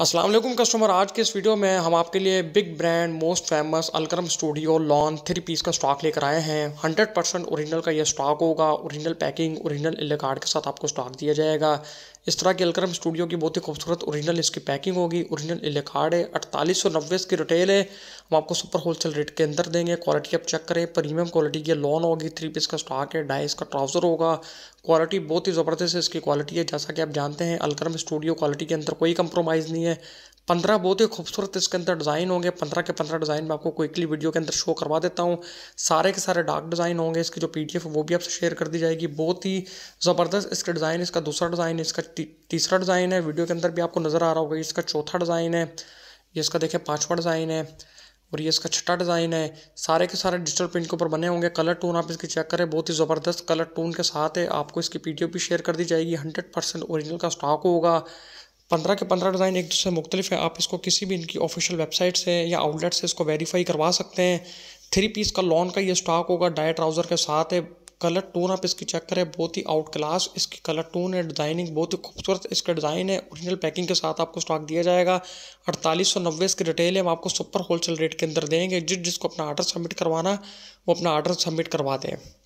Aslam customer आज के इस वीडियो में हम आपके लिए big brand most famous Alkaram studio lawn three piece का स्टॉक लेकर आए हैं 100 परसेंट औरिजिनल का ये स्टॉक होगा औरिजिनल पैकिंग औरिजिनल इले कार्ड के साथ आपको स्टॉक दिया जाएगा इस तरह के अलक्रम स्टूडियो की बहुत ही खूबसूरत ओरिजिनल इसकी पैकिंग होगी ओरिजिनल इलेकार्ड है अड़तालीस सौ नब्बे इसकी रिटेल है हम आपको सुपर होलसेल रेट के अंदर देंगे क्वालिटी आप चेक करें प्रीमियम क्वालिटी की लॉन होगी थ्री पीस का स्टॉक है डाइस इसका ट्राउज़र होगा क्वालिटी बहुत ही ज़बरदस्त इसकी क्वालिटी है जैसा कि आप जानते हैं अलक्रम स्टूडियो क्वालिटी के अंदर कोई कंप्रोमाइज़ नहीं है पंद्रह बहुत ही खूबसूरत इसके अंदर डिज़ाइन होंगे पंद्रह के पंद्रह डिज़ाइन मैं आपको क्विकली वीडियो के अंदर शो करवा देता हूँ सारे के सारे डार्क डिज़ाइन होंगे इसकी जो पी है वो भी आपसे शेयर कर दी जाएगी बहुत ही ज़बरदस्त इसका डिज़ाइन इसका दूसरा डिज़ाइन इसका तीसरा डिज़ाइन है वीडियो के अंदर भी आपको नज़र आ रहा होगा इसका चौथा डिज़ाइन है ये इसका देखें पाँचवा डिज़ाइन है और ये इसका छठा डिज़ाइन है सारे के सारे डिजिटल प्रिंट के ऊपर बने होंगे कलर टोन आप इसकी चेक करें बहुत ही ज़बरदस्त कलर टोन के साथ है आपको इसकी पीडीएफ भी शेयर कर दी जाएगी हंड्रेड परसेंट ओरिजिनल का स्टॉक होगा पंद्रह के पंद्रह डिज़ाइन एक दूसरे से मुख्तलिफ है आप इसको किसी भी इनकी ऑफिशियल वेबसाइट से या आउटलेट से इसको वेरीफाई करवा सकते हैं थ्री पीस का लॉन का ये स्टॉक होगा डाई ट्राउज़र के साथ है कलर टोन आप इसकी चेक करें बहुत ही आउट क्लास इसकी कलर टोन है डिज़ाइनिंग बहुत ही खूबसूरत इसका डिज़ाइन है ओरिजिनल पैकिंग के साथ आपको स्टॉक दिया जाएगा अड़तालीस सौ नब्बे इसकी रिटेल है हम आपको सुपर होलसेल रेट के अंदर देंगे जिस जिसको अपना आर्डर सबमिट करवाना वो अपना आर्डर सबमिट करवा दें